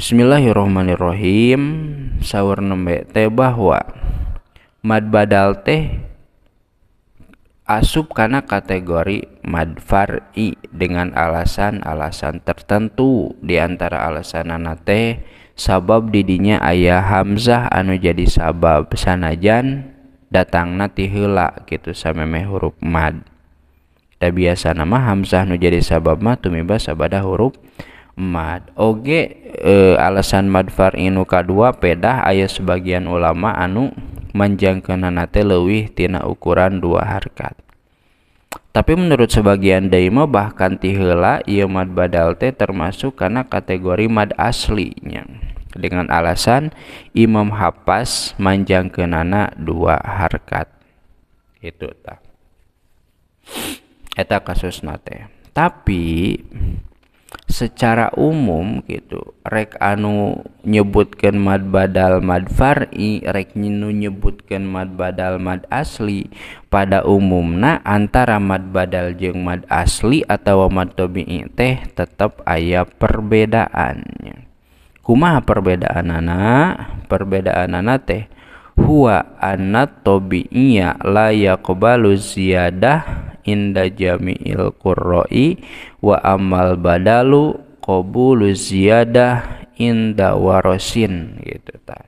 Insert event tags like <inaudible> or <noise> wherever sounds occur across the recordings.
Bismillahirrahmanirrahim. sahur nembe teh bahwa mad badal teh asup karena kategori mad far'i dengan alasan-alasan tertentu di antara alasan teh sabab didinya ayah hamzah anu jadi sabab sanajan datang ti heula gitu sameme huruf mad da biasa nama hamzah nu jadi sabab mah tumiba sabada huruf mad oge e, alasan madfar inuka dua pedah ayah sebagian ulama anu nate lewih tina ukuran dua harkat tapi menurut sebagian daima bahkan tihela ia mad badal te termasuk karena kategori mad aslinya dengan alasan imam hapas manjang nana dua harkat itu tak eta kasus nate tapi secara umum gitu rek anu nyebutkan mad badal mad fari rek nu nyebutkan mad badal mad asli pada umumna antara mad badal jeng mad asli atau mad tabi'i teh tetap aya perbedaannya kumaha perbedaanana perbedaanana teh huwa anat tabi'iyya la yaqbalu ziyadah inda jami'il qurra'i wa amal badalu qabulu ziyadah inda warosin gitu ta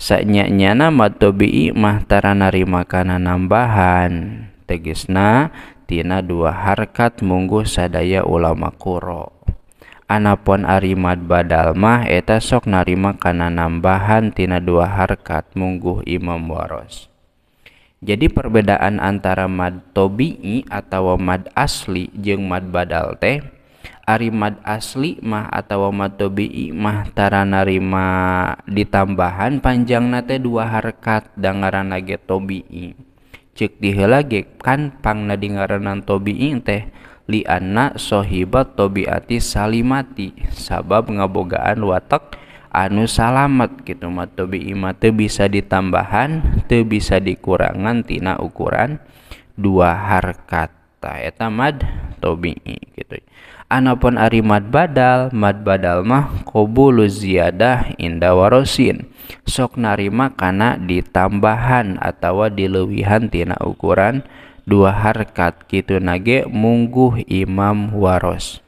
saknya nyana matobi'i mah tara narima kana nambahan tegesna tina dua harkat munggu sadaya ulama kuro Anapun arimat badal mah eta sok narima kana nambahan tina dua harkat munggu imam waros jadi perbedaan antara mad tobi'i atau mad asli jeng mad badal teh ari mad asli mah atau mad tobi'i mah tara rima ditambahan panjang nate dua harkat dangaran lagi tobi'i cek dihela kan pang nadingaranan ngaranan tobi'i teh li anna sohibat tobiati salimati sabab ngabogaan watak anu salamet gitu mah teu ima teu bisa ditambahan teu bisa dikurangan tina ukuran dua harkat ta eta mad tobi'i gitu anapun ari mad badal mad badal mah qabulu ziyadah inda warosin sok narima kana ditambahan atawa dileuwihan tina ukuran dua harkat kitu nage mungguh imam waros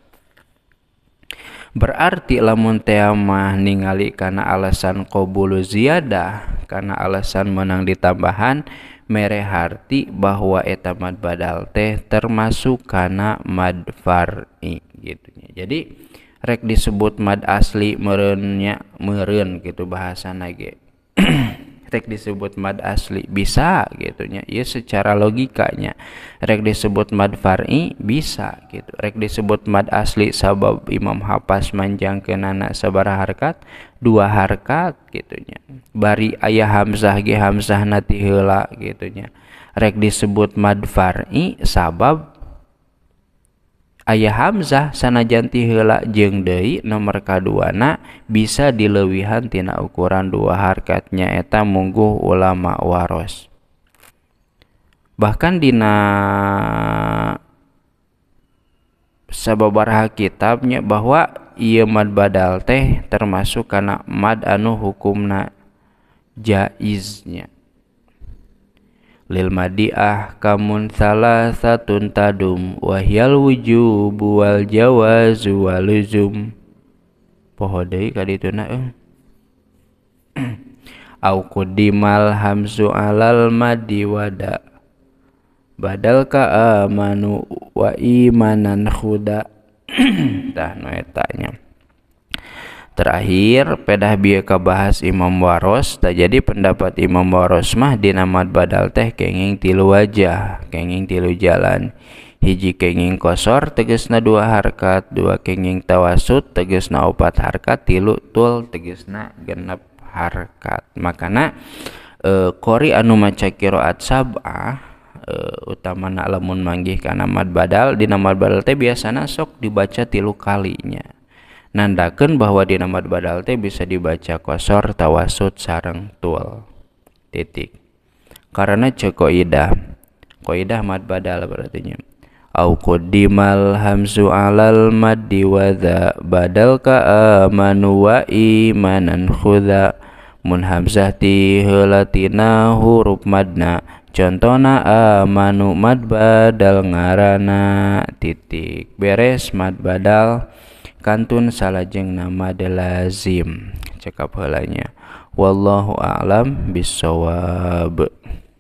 berarti lamun teamah ningali karena alasan qbulu ziyadah karena alasan menang ditambahan mere harti bahwa etamad badal teh termasuk karena mad far'i gitu jadi rek disebut mad asli merenya meren gitu bahasa nage rek disebut mad asli bisa gitunya ya secara logikanya rek disebut mad far'i bisa gitu rek disebut mad asli sabab imam hapas manjang ke nana sabara harkat dua harkat gitunya bari ayah hamzah ge hamzah nati hela gitunya rek disebut mad far'i sabab ayah Hamzah sanajanti hela jeng Dei nomor kaduana bisa dilewihan tina ukuran dua harkatnya eta mungguh ulama waros bahkan dina sababaraha kitabnya bahwa ia mad badal teh termasuk karena mad anu hukumna jaiznya lil madiah kamun salah satu tadum wahyal wujub wal jawazu wal luzum poho deui kadituna eh. <clears throat> au kudimal hamsu alal madi wada badal ka amanu wa imanan khuda <clears throat> tah nu terakhir pedah bieu kebahas Imam Waros tak jadi pendapat Imam Waros mah dinamat badal teh kenging tilu wajah kenging tilu jalan hiji kenging kosor tegesna dua harkat dua kenging tawasud tegesna opat harkat tilu tul tegesna genep harkat makana e, kori anu maca kiroat sabah e, eh, nak lemun manggih kana mad badal dinamat badal teh biasana sok dibaca tilu kalinya nandakan bahwa di nama badal teh bisa dibaca kosor tawasud sarang tuol titik karena cekoidah koidah mad badal berarti nya au kodimal hamzu alal mad wa dha badal ka amanu wa imanan khudha mun hamzah ti helatina huruf madna contohna amanu mad badal ngarana titik beres mad badal kantun salajeng nama adalah zim, cekap halanya. wallahu a'lam bisawab